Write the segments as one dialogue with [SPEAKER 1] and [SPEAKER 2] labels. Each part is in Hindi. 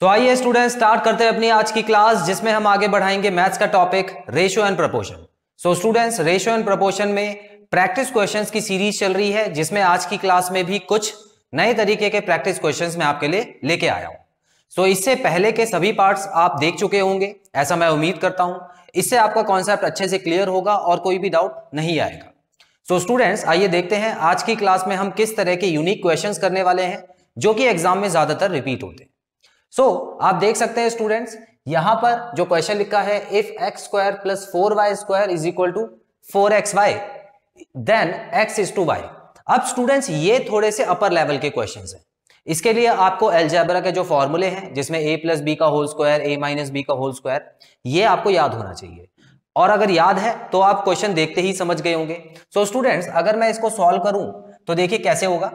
[SPEAKER 1] तो आइए स्टूडेंट स्टार्ट करते हैं अपनी आज की क्लास जिसमें हम आगे बढ़ाएंगे मैथ्स का topic ratio and proportion so students ratio and proportion में प्रैक्टिस क्वेश्चन की सीरीज चल रही है जिसमें आज की क्लास में भी कुछ नए तरीके के प्रैक्टिस क्वेश्चन मैं आपके लिए लेके आया हूं सो so, इससे पहले के सभी पार्ट्स आप देख चुके होंगे ऐसा मैं उम्मीद करता हूं इससे आपका कॉन्सेप्ट अच्छे से क्लियर होगा और कोई भी डाउट नहीं आएगा सो स्टूडेंट्स आइए देखते हैं आज की क्लास में हम किस तरह के यूनिक क्वेश्चन करने वाले हैं जो कि एग्जाम में ज्यादातर रिपीट होते हैं सो so, आप देख सकते हैं स्टूडेंट्स यहां पर जो क्वेश्चन लिखा है if x square plus four y square is equal to four x y then x is to y अब स्टूडेंट्स ये थोड़े से अपर लेवल के क्वेश्चन हैं इसके लिए आपको एल्जेब्रा के जो फॉर्मूले हैं जिसमें ए प्लस बी का whole square A minus B का होल स्क्वायर ये आपको याद होना चाहिए और अगर याद है तो आप क्वेश्चन देखते ही समझ गए होंगे सो so, स्टूडेंट्स अगर मैं इसको सॉल्व करूं तो देखिए कैसे होगा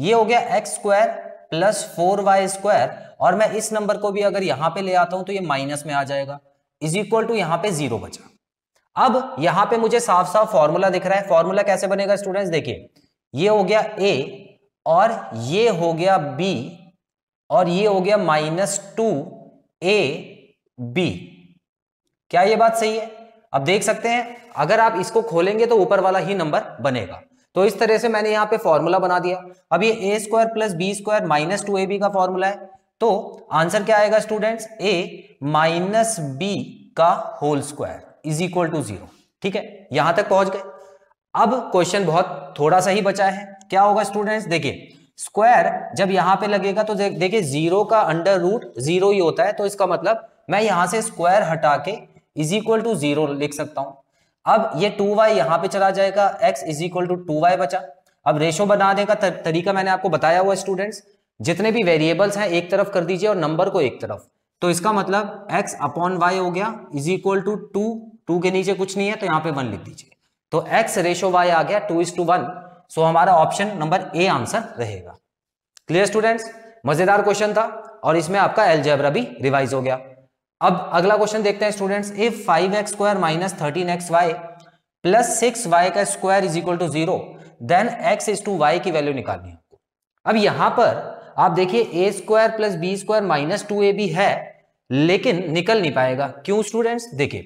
[SPEAKER 1] ये हो गया x square plus four y square और मैं इस नंबर को भी अगर यहां पे ले आता हूं तो ये माइनस में आ जाएगा इज इक्वल टू यहां पे जीरो बचा अब यहां पे मुझे साफ साफ फॉर्मूला दिख रहा है फॉर्मूला कैसे बनेगा स्टूडेंट्स देखिए ये हो गया ए और ये हो गया बी और ये हो गया माइनस टू ए बी क्या ये बात सही है अब देख सकते हैं अगर आप इसको खोलेंगे तो ऊपर वाला ही नंबर बनेगा तो इस तरह से मैंने यहाँ पे फॉर्मूला बना दिया अब ये A square plus B square minus two A B का फॉर्मूला है तो आंसर क्या आएगा स्टूडेंट्स ए माइनस बी का whole square is equal to zero ठीक है यहां तक पहुंच गए अब क्वेश्चन बहुत थोड़ा सा ही बचा है क्या होगा स्टूडेंट्स देखिए स्क्वायर जब यहां पे लगेगा तो देखिए जीरो का अंडर रूट जीरो ही होता है तो इसका मतलब मैं यहां से स्क्वायर हटा के इज इक्वल टू जीरो लिख सकता हूं अब ये टू वाई यहां पर चला जाएगा x is equal to two y बचा अब रेशो बनाने का तर, तरीका मैंने आपको बताया हुआ स्टूडेंट्स जितने भी वेरिएबल्स हैं एक तरफ कर दीजिए और नंबर को एक तरफ तो इसका मतलब x अपॉन वाई हो गया is equal to two two के नीचे कुछ नहीं है तो यहाँ पे वन लिख दीजिए तो x रेशो y आ गया two is to one so हमारा ऑप्शन नंबर ए आंसर रहेगा क्लियर स्टूडेंट्स मजेदार क्वेश्चन था और इसमें आपका एलजेब्रा भी रिवाइज हो गया अब अगला क्वेश्चन देखते हैं students if five x square minus thirteen x y plus six y का square is equal to zero then x is to y की वैल्यू निकालनी है अब यहां पर आप देखिए A square plus B square minus two A भी है लेकिन निकल नहीं पाएगा क्यों स्टूडेंट्स देखिए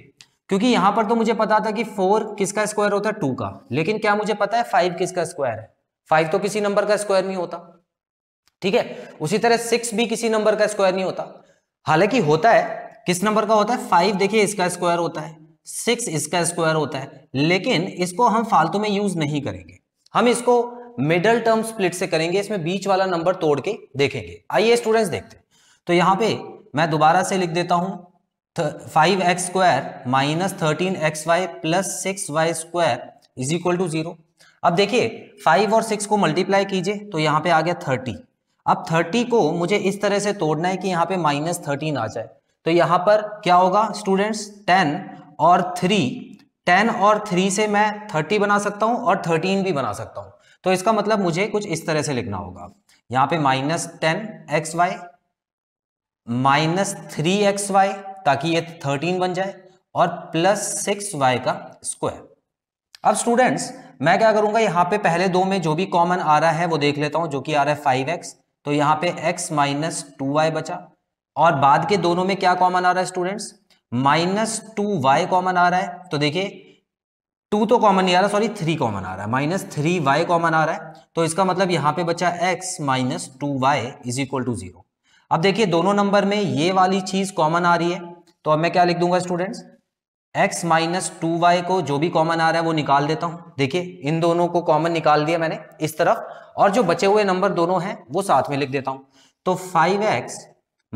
[SPEAKER 1] क्योंकि यहां पर तो मुझे पता था कि फोर किसका स्क्वायर होता है टू का लेकिन क्या मुझे पता है फाइव किसका स्क्वायर है फाइव तो किसी नंबर का स्क्वायर नहीं होता ठीक है उसी तरह सिक्स भी किसी नंबर का स्क्वायर नहीं होता हालांकि होता है किस नंबर का होता है फाइव देखिए इसका स्क्वायर होता है सिक्स इसका स्क्वायर होता है लेकिन इसको हम फालतू में यूज नहीं करेंगे हम इसको मिडल टर्म स्प्लिट से करेंगे इसमें बीच वाला नंबर तोड़ के देखेंगे आइए स्टूडेंट्स देखते हैं तो यहां पे मैं दोबारा से लिख देता हूं five x square minus thirteen x y plus six y square is equal to zero अब देखिए फाइव और सिक्स को मल्टीप्लाई कीजिए तो यहां पे आ गया थर्टी अब थर्टी को मुझे इस तरह से तोड़ना है कि यहां पे माइनस थर्टीन आ जाए तो यहाँ पर क्या होगा स्टूडेंट्स टेन और थ्री टेन और थ्री से मैं थर्टी बना सकता हूँ और थर्टीन भी बना सकता हूँ तो इसका मतलब मुझे कुछ इस तरह से लिखना होगा यहाँ पे minus ten x y minus three x y ताकि ये थर्टीन बन जाए और प्लस सिक्स वाई का स्क्वायर अब स्टूडेंट्स मैं क्या करूंगा यहाँ पे पहले दो में जो भी कॉमन आ रहा है वो देख लेता हूँ जो कि आ रहा है फाइव एक्स तो यहाँ पे एक्स माइनस टू वाई बचा और बाद के दोनों में क्या कॉमन आ रहा है students minus two y common आ रहा है तो देखिए टू तो कॉमन नहीं आ रहा सॉरी थ्री कॉमन आ रहा है माइनस थ्री वाई कॉमन आ रहा है तो इसका मतलब यहाँ पे बचा x minus two y is equal to zero अब देखिए दोनों नंबर में ये वाली चीज कॉमन आ रही है तो अब मैं क्या लिख दूंगा students x minus two y को जो भी कॉमन आ रहा है वो निकाल देता हूं देखिए इन दोनों को कॉमन निकाल दिया मैंने इस तरफ और जो बचे हुए नंबर दोनों हैं वो साथ में लिख देता हूँ तो five x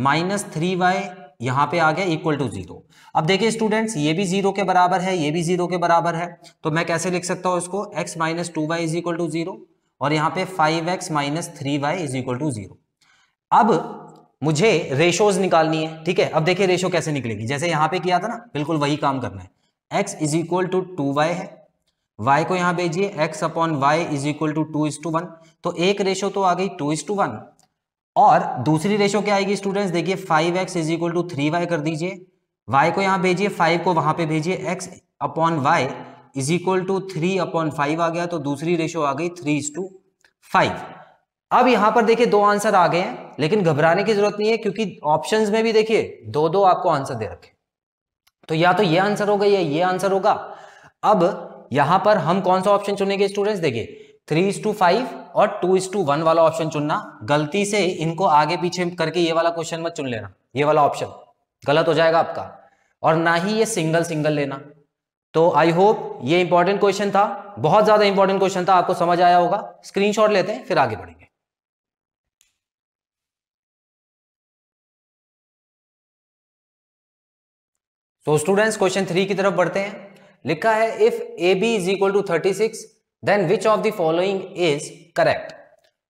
[SPEAKER 1] minus three y यहाँ पे आ गया इक्वल टू जीरो अब देखिए स्टूडेंट्स ये भी जीरो के बराबर है ये भी जीरो के बराबर है तो मैं कैसे लिख सकता हूँ इसको x minus two y is equal to zero और यहाँ पे five x minus three y is equal to zero अब मुझे रेशोज निकालनी है ठीक है अब देखिए रेशो कैसे निकलेगी जैसे यहाँ पे किया था ना बिल्कुल वही काम करना है x is equal to two y है y को यहाँ भेजिए x upon y is equal to two is to one तो एक रेशो तो आ गई टू इज टू वन और दूसरी रेशो क्या आएगी स्टूडेंट्स देखिए five x is equal to three y कर दीजिए वाई को यहाँ भेजिए फाइव को वहां पे भेजिए x upon y is equal to three upon five आ गया तो दूसरी रेशो आ गई थ्री टू फाइव अब यहां पर देखिए दो आंसर आ गए हैं लेकिन घबराने की जरूरत नहीं है क्योंकि ऑप्शंस में भी देखिए दो दो आपको आंसर दे रखे तो या तो ये आंसर होगा या ये आंसर होगा अब यहां पर हम कौन सा ऑप्शन चुनेंगे स्टूडेंट्स देखिए थ्री इज टू फाइव और टू इज टू वन वाला ऑप्शन चुनना गलती से इनको आगे पीछे करके ये वाला क्वेश्चन मत चुन लेना ये वाला ऑप्शन गलत हो जाएगा आपका और ना ही ये सिंगल सिंगल लेना तो आई होप ये इंपॉर्टेंट क्वेश्चन था बहुत ज्यादा इंपॉर्टेंट क्वेश्चन था आपको समझ आया होगा स्क्रीनशॉट लेते हैं फिर आगे बढ़ेंगे तो स्टूडेंट्स क्वेश्चन थ्री की तरफ बढ़ते हैं लिखा है if A B is equal to thirty six then which of the following is correct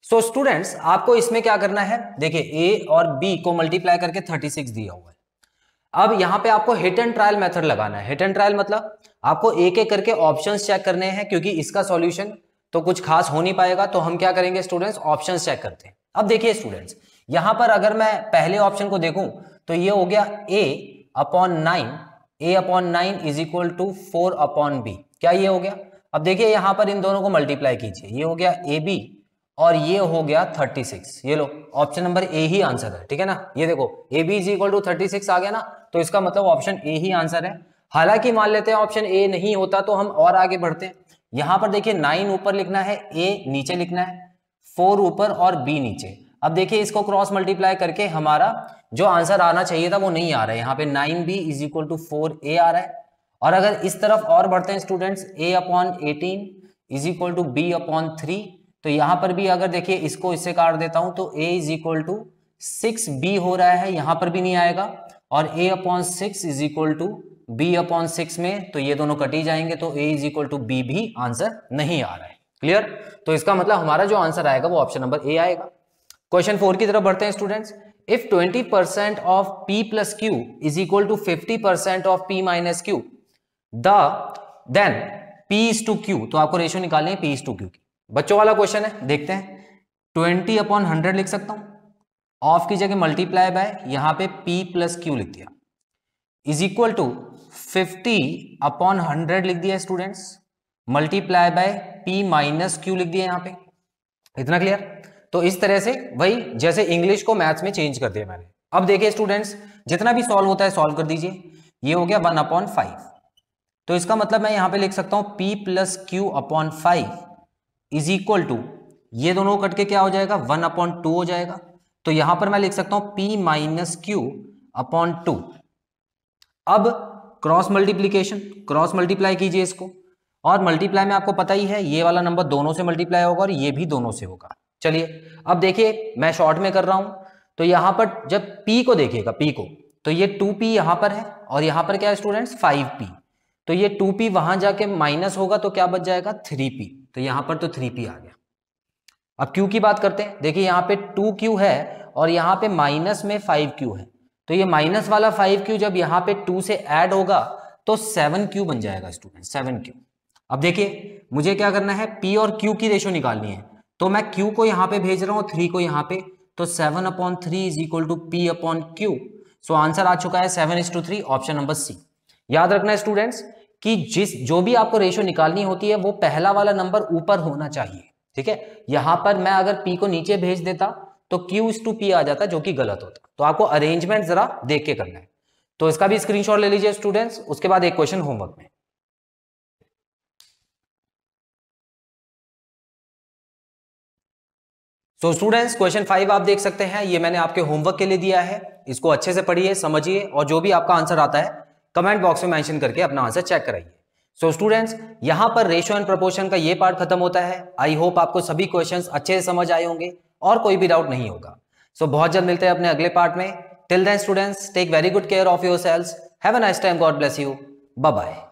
[SPEAKER 1] so students आपको इसमें क्या करना है देखिए ए और बी को मल्टीप्लाई करके 36 दिया हुआ है अब यहाँ पे आपको हिट एंड ट्रायल मेथड लगाना है हिट एंड ट्रायल मतलब आपको एक एक करके ऑप्शन चेक करने हैं क्योंकि इसका सॉल्यूशन तो कुछ खास हो नहीं पाएगा तो हम क्या करेंगे स्टूडेंट्स ऑप्शन चेक करते हैं अब देखिए स्टूडेंट्स यहां पर अगर मैं पहले ऑप्शन को देखूं तो ये हो गया A upon nine A upon nine is equal to four upon B क्या ये हो गया अब देखिए यहां पर इन दोनों को मल्टीप्लाई कीजिए ये हो गया ए बी और ये हो गया 36 ये लो ऑप्शन नंबर ए ही आंसर है ठीक है ना ये देखो A B is equal to thirty आ गया ना तो इसका मतलब ऑप्शन ए ही आंसर है हालांकि मान लेते हैं ऑप्शन ए नहीं होता तो हम और आगे बढ़ते हैं यहां पर देखिए नाइन ऊपर लिखना है ए नीचे लिखना है फोर ऊपर और बी नीचे अब देखिए इसको क्रॉस मल्टीप्लाई करके हमारा जो आंसर आना चाहिए था वो नहीं आ रहा है यहाँ पे nine B is equal to four A आ रहा है और अगर इस तरफ और बढ़ते हैं students A upon eighteen is equal to B upon three तो यहां पर भी अगर देखिए इसको इससे काट देता हूं तो A is equal to six B हो रहा है यहां पर भी नहीं आएगा और A upon six is equal to B upon six में तो ये दोनों कटी जाएंगे तो A is equal to B भी आंसर नहीं आ रहा है क्लियर तो इसका मतलब हमारा जो आंसर आएगा वो ऑप्शन नंबर ए आएगा क्वेश्चन फोर की तरफ बढ़ते हैं students if twenty percent of P plus Q is equal to fifty percent of P minus Q then P is to Q तो आपको रेशियो निकालनी है पी इज टू क्यू की बच्चों वाला क्वेश्चन है देखते हैं ट्वेंटी अपॉन हंड्रेड लिख सकता हूं ऑफ की जगह मल्टीप्लाई बाय यहां पे p प्लस क्यू लिख दिया is equal to fifty upon hundred लिख दिया students multiply by P minus Q लिख दिया यहां पे इतना क्लियर तो इस तरह से वही जैसे इंग्लिश को मैथ्स में चेंज कर दिया मैंने अब देखिए स्टूडेंट्स जितना भी सॉल्व होता है सॉल्व कर दीजिए ये हो गया वन अपॉन फाइव तो इसका मतलब मैं यहां पे लिख सकता हूं p plus Q upon five is equal to ये दोनों कट के क्या हो जाएगा वन अपॉन टू हो जाएगा तो यहां पर मैं लिख सकता हूं p minus Q upon two अब क्रॉस मल्टीप्लीकेशन क्रॉस मल्टीप्लाई कीजिए इसको और मल्टीप्लाई में आपको पता ही है ये वाला नंबर दोनों से मल्टीप्लाई होगा और ये भी दोनों से होगा चलिए अब देखिए मैं शॉर्ट में कर रहा हूं तो यहां पर जब पी को देखिएगा पी को तो ये टू पी यहां पर है और यहां पर क्या है स्टूडेंट्स पी तो ये टू पी वहां जाके माइनस होगा तो क्या बच जाएगा थ्री पी तो यहां पर तो थ्री पी आ गया अब क्यू की बात करते हैं देखिए यहां पे टू क्यू है और यहाँ पे माइनस में फाइव क्यू है तो ये माइनस वाला फाइव क्यू जब यहां पे 2 से ऐड होगा तो सेवन क्यू बन जाएगा स्टूडेंट 7q अब देखिए मुझे क्या करना है पी और क्यू की रेशो निकालनी है तो मैं क्यू को यहां पे भेज रहा हूं थ्री को यहां पे तो seven upon three is equal to P upon Q so answer आ चुका है seven is to three option number C याद रखना है स्टूडेंट्स कि जिस जो भी आपको रेशियो निकालनी होती है वो पहला वाला नंबर ऊपर होना चाहिए ठीक है यहां पर मैं अगर पी को नीचे भेज देता तो क्यू टू पी आ जाता जो कि गलत होता तो आपको अरेंजमेंट जरा देख के करना है तो इसका भी स्क्रीन ले लीजिए स्टूडेंट्स उसके बाद एक क्वेश्चन होमवर्क में तो स्टूडेंट्स क्वेश्चन फाइव आप देख सकते हैं ये मैंने आपके होमवर्क के लिए दिया है इसको अच्छे से पढ़िए समझिए और जो भी आपका आंसर आता है कमेंट बॉक्स में मेंशन करके अपना आंसर चेक कराइए सो स्टूडेंट्स यहां पर रेशो एंड प्रपोर्शन का ये पार्ट खत्म होता है आई होप आपको सभी क्वेश्चंस अच्छे से समझ आए होंगे और कोई भी डाउट नहीं होगा सो so, बहुत जल्द मिलते हैं अपने अगले पार्ट में till then students take very good care of your selves have a nice time God bless you bye